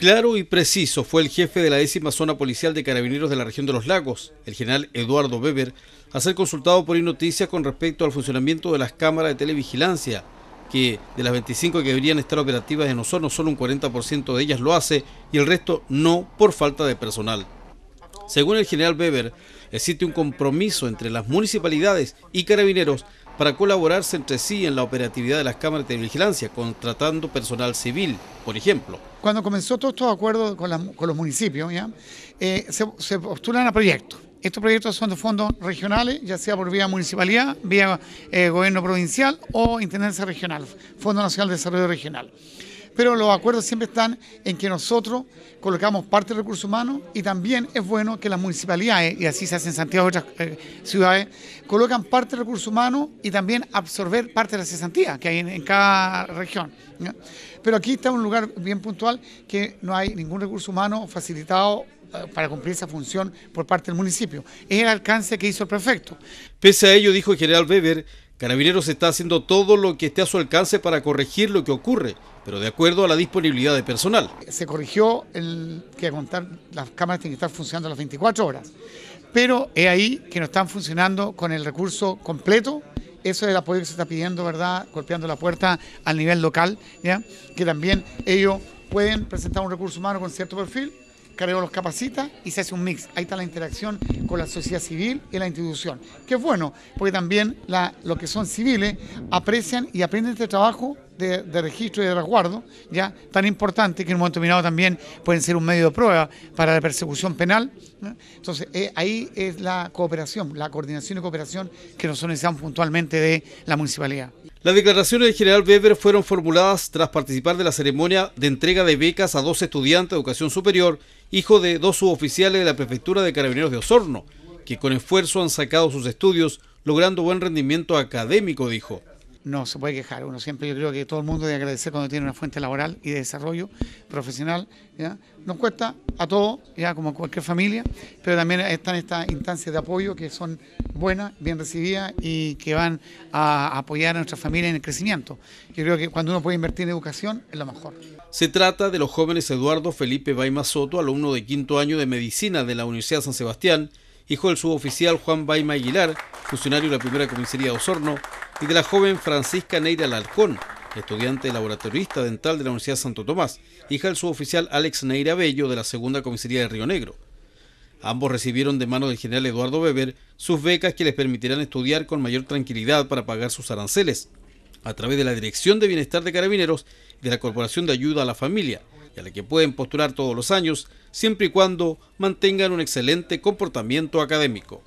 Claro y preciso fue el jefe de la décima zona policial de carabineros de la región de los lagos, el general Eduardo Weber, a ser consultado por Innoticias con respecto al funcionamiento de las cámaras de televigilancia, que de las 25 que deberían estar operativas en Osorno, solo un 40% de ellas lo hace y el resto no por falta de personal. Según el general Weber, existe un compromiso entre las municipalidades y carabineros para colaborarse entre sí en la operatividad de las cámaras de vigilancia, contratando personal civil, por ejemplo. Cuando comenzó todo estos acuerdos con, con los municipios, eh, se, postulan a proyectos. Estos proyectos son de fondos regionales, ya sea por vía municipalidad, vía eh, gobierno provincial o intendencia regional, Fondo Nacional de Desarrollo Regional. Pero los acuerdos siempre están en que nosotros colocamos parte del recurso humano y también es bueno que las municipalidades, y así se hace en Santiago otras eh, ciudades, colocan parte de recurso humano y también absorber parte de la cesantía que hay en, cada región. Pero aquí está un lugar bien puntual que no hay ningún recurso humano facilitado eh, para cumplir esa función por parte del municipio. Es el alcance que hizo el prefecto. Pese a ello, dijo el general Weber, Carabineros está haciendo todo lo que esté a su alcance para corregir lo que ocurre, pero de acuerdo a la disponibilidad de personal. Se corrigió el que contar, las cámaras tienen que estar funcionando las 24 horas, pero es ahí que no están funcionando con el recurso completo. Eso es el apoyo que se está pidiendo, ¿verdad? Golpeando la puerta al nivel local, ¿ya? Que también ellos pueden presentar un recurso humano con cierto perfil, Careo los capacita y se hace un mix. Ahí está la interacción con la sociedad civil y la institución, que es bueno, porque también la, los que son civiles aprecian y aprenden este trabajo de, registro y de resguardo, ya tan importante que en un momento determinado también pueden ser un medio de prueba para la persecución penal. Entonces, eh, ahí es la cooperación, la coordinación y cooperación que nosotros necesitamos puntualmente de la municipalidad. Las declaraciones del general Weber fueron formuladas tras participar de la ceremonia de entrega de becas a dos estudiantes de educación superior, hijo de dos suboficiales de la prefectura de Carabineros de Osorno, que con esfuerzo han sacado sus estudios, logrando buen rendimiento académico, dijo no se puede quejar. Uno siempre, yo creo que todo el mundo debe agradecer cuando tiene una fuente laboral y de desarrollo profesional. Nos cuesta a todos, ya como cualquier familia, pero también están estas instancias de apoyo que son buenas, bien recibidas y que van a apoyar a nuestra familia en el crecimiento. Yo creo que cuando uno puede invertir en educación es lo mejor. Se trata de los jóvenes Eduardo Felipe Baima Soto, alumno de quinto año de medicina de la Universidad San Sebastián, hijo del suboficial Juan Baima Aguilar, funcionario de la primera comisaría de Osorno, y de la joven Francisca Neira Alarcón, estudiante laboratorista dental de la Universidad Santo Tomás, hija del suboficial Alex Neira Bello de la Segunda Comisaría de Río Negro. Ambos recibieron de mano del general Eduardo Weber sus becas que les permitirán estudiar con mayor tranquilidad para pagar sus aranceles, a través de la Dirección de Bienestar de Carabineros y de la Corporación de Ayuda a la Familia, a la que pueden postular todos los años, siempre y cuando mantengan un excelente comportamiento académico.